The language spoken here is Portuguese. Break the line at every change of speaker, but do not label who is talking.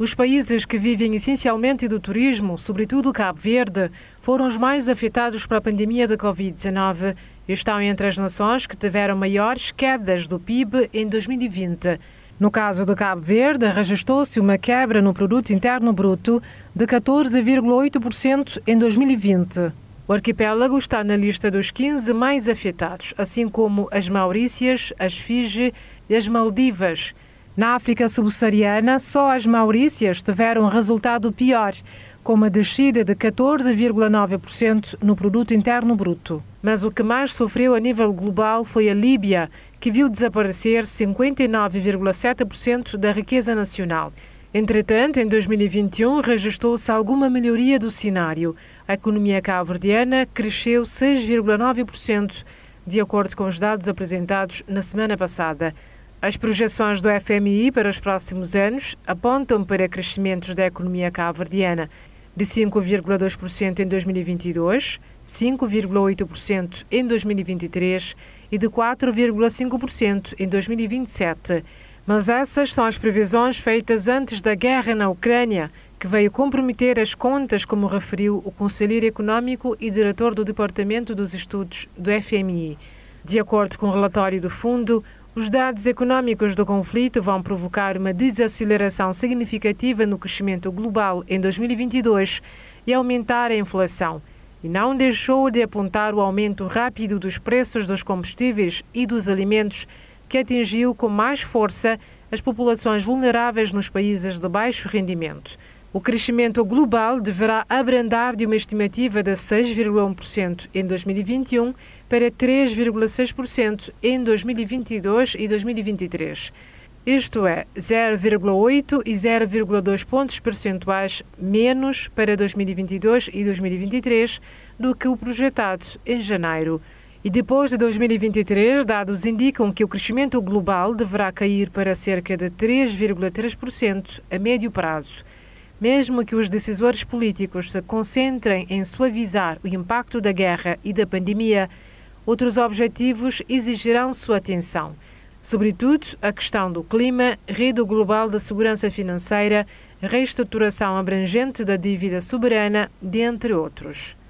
Os países que vivem essencialmente do turismo, sobretudo Cabo Verde, foram os mais afetados pela pandemia da Covid-19 e estão entre as nações que tiveram maiores quedas do PIB em 2020. No caso do Cabo Verde, registrou-se uma quebra no produto interno bruto de 14,8% em 2020. O arquipélago está na lista dos 15 mais afetados, assim como as Maurícias, as Fiji e as Maldivas. Na África subsaariana, só as Maurícias tiveram resultado pior, com uma descida de 14,9% no produto interno bruto. Mas o que mais sofreu a nível global foi a Líbia, que viu desaparecer 59,7% da riqueza nacional. Entretanto, em 2021 registrou-se alguma melhoria do cenário. A economia cabo-verdiana cresceu 6,9%, de acordo com os dados apresentados na semana passada. As projeções do FMI para os próximos anos apontam para crescimentos da economia cabo-verdiana de 5,2% em 2022, 5,8% em 2023 e de 4,5% em 2027. Mas essas são as previsões feitas antes da guerra na Ucrânia, que veio comprometer as contas, como referiu o conselheiro econômico e diretor do Departamento dos Estudos do FMI. De acordo com o relatório do fundo, os dados econômicos do conflito vão provocar uma desaceleração significativa no crescimento global em 2022 e aumentar a inflação. E não deixou de apontar o aumento rápido dos preços dos combustíveis e dos alimentos, que atingiu com mais força as populações vulneráveis nos países de baixo rendimento. O crescimento global deverá abrandar de uma estimativa de 6,1% em 2021 para 3,6% em 2022 e 2023, isto é, 0,8 e 0,2 pontos percentuais menos para 2022 e 2023 do que o projetado em janeiro. E depois de 2023, dados indicam que o crescimento global deverá cair para cerca de 3,3% a médio prazo. Mesmo que os decisores políticos se concentrem em suavizar o impacto da guerra e da pandemia, outros objetivos exigirão sua atenção, sobretudo a questão do clima, rede global da segurança financeira, reestruturação abrangente da dívida soberana, dentre outros.